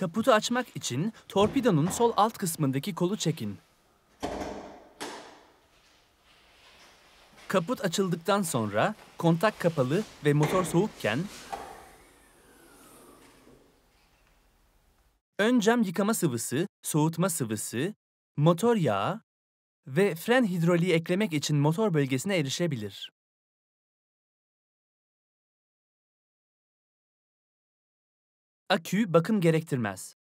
Kaputu açmak için torpidonun sol alt kısmındaki kolu çekin. Kaput açıldıktan sonra kontak kapalı ve motor soğukken ön cam yıkama sıvısı, soğutma sıvısı, motor yağı ve fren hidroliği eklemek için motor bölgesine erişebilir. Akü bakım gerektirmez.